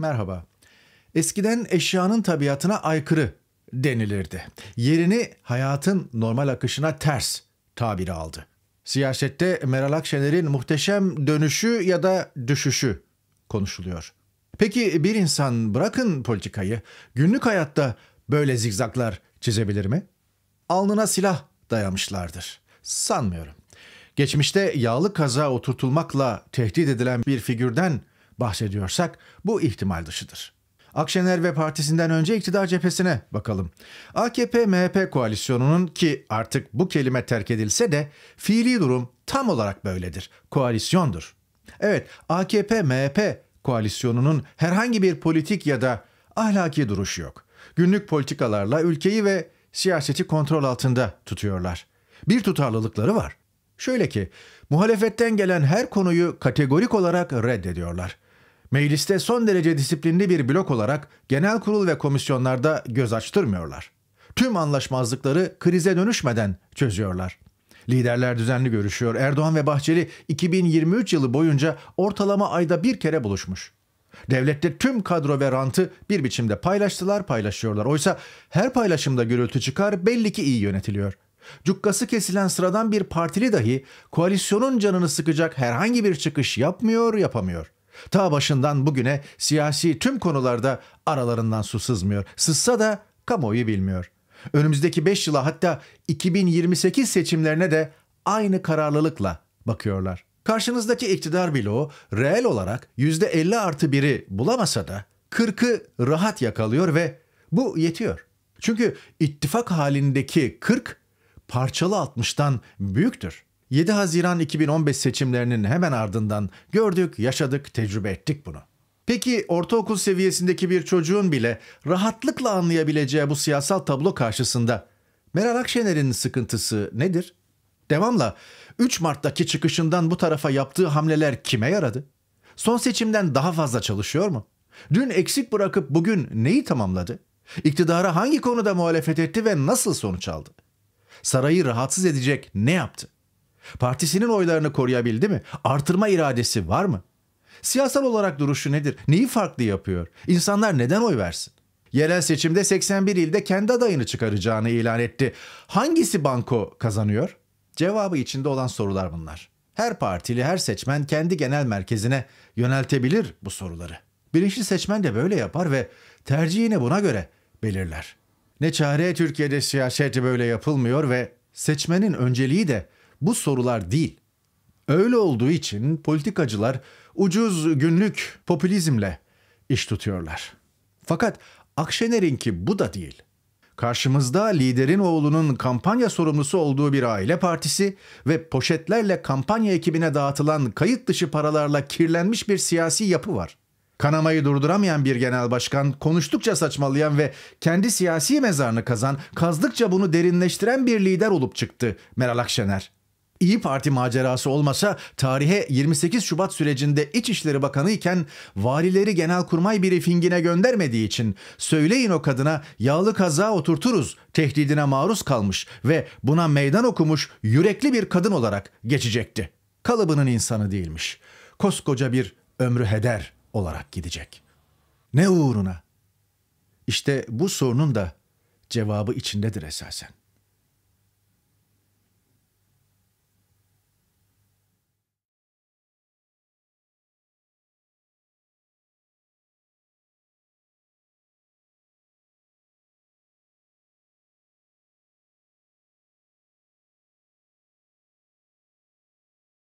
merhaba. Eskiden eşyanın tabiatına aykırı denilirdi. Yerini hayatın normal akışına ters tabiri aldı. Siyasette Meral Akşener'in muhteşem dönüşü ya da düşüşü konuşuluyor. Peki bir insan bırakın politikayı, günlük hayatta böyle zigzaklar çizebilir mi? Alnına silah dayamışlardır. Sanmıyorum. Geçmişte yağlı kaza oturtulmakla tehdit edilen bir figürden bahsediyorsak bu ihtimal dışıdır. Akşener ve partisinden önce iktidar cephesine bakalım. AKP-MHP koalisyonunun ki artık bu kelime terk edilse de fiili durum tam olarak böyledir. Koalisyondur. Evet, AKP-MHP koalisyonunun herhangi bir politik ya da ahlaki duruşu yok. Günlük politikalarla ülkeyi ve siyaseti kontrol altında tutuyorlar. Bir tutarlılıkları var. Şöyle ki, muhalefetten gelen her konuyu kategorik olarak reddediyorlar. Mecliste son derece disiplinli bir blok olarak genel kurul ve komisyonlarda göz açtırmıyorlar. Tüm anlaşmazlıkları krize dönüşmeden çözüyorlar. Liderler düzenli görüşüyor. Erdoğan ve Bahçeli 2023 yılı boyunca ortalama ayda bir kere buluşmuş. Devlette tüm kadro ve rantı bir biçimde paylaştılar, paylaşıyorlar. Oysa her paylaşımda gürültü çıkar, belli ki iyi yönetiliyor. Cukkası kesilen sıradan bir partili dahi koalisyonun canını sıkacak herhangi bir çıkış yapmıyor, yapamıyor.'' Ta başından bugüne siyasi tüm konularda aralarından su sızmıyor. Sızsa da kamuoyu bilmiyor. Önümüzdeki 5 yıla hatta 2028 seçimlerine de aynı kararlılıkla bakıyorlar. Karşınızdaki iktidar bloğu reel olarak %50 artı 1'i bulamasa da 40'ı rahat yakalıyor ve bu yetiyor. Çünkü ittifak halindeki 40 parçalı 60'tan büyüktür. 7 Haziran 2015 seçimlerinin hemen ardından gördük, yaşadık, tecrübe ettik bunu. Peki ortaokul seviyesindeki bir çocuğun bile rahatlıkla anlayabileceği bu siyasal tablo karşısında Meral Akşener'in sıkıntısı nedir? Devamla 3 Mart'taki çıkışından bu tarafa yaptığı hamleler kime yaradı? Son seçimden daha fazla çalışıyor mu? Dün eksik bırakıp bugün neyi tamamladı? İktidara hangi konuda muhalefet etti ve nasıl sonuç aldı? Sarayı rahatsız edecek ne yaptı? Partisinin oylarını koruyabildi mi? Artırma iradesi var mı? Siyasal olarak duruşu nedir? Neyi farklı yapıyor? İnsanlar neden oy versin? Yerel seçimde 81 ilde kendi adayını çıkaracağını ilan etti. Hangisi banko kazanıyor? Cevabı içinde olan sorular bunlar. Her partili, her seçmen kendi genel merkezine yöneltebilir bu soruları. Bilinçli seçmen de böyle yapar ve tercihini buna göre belirler. Ne çare Türkiye'de siyaset böyle yapılmıyor ve seçmenin önceliği de bu sorular değil. Öyle olduğu için politikacılar ucuz günlük popülizmle iş tutuyorlar. Fakat Akşener'inki bu da değil. Karşımızda liderin oğlunun kampanya sorumlusu olduğu bir aile partisi ve poşetlerle kampanya ekibine dağıtılan kayıt dışı paralarla kirlenmiş bir siyasi yapı var. Kanamayı durduramayan bir genel başkan, konuştukça saçmalayan ve kendi siyasi mezarını kazan, kazdıkça bunu derinleştiren bir lider olup çıktı Meral Akşener. İyi Parti macerası olmasa tarihe 28 Şubat sürecinde İçişleri Bakanı iken valileri genelkurmay briefingine göndermediği için söyleyin o kadına yağlı kaza oturturuz tehdidine maruz kalmış ve buna meydan okumuş yürekli bir kadın olarak geçecekti. Kalıbının insanı değilmiş. Koskoca bir ömrü heder olarak gidecek. Ne uğruna? İşte bu sorunun da cevabı içindedir esasen.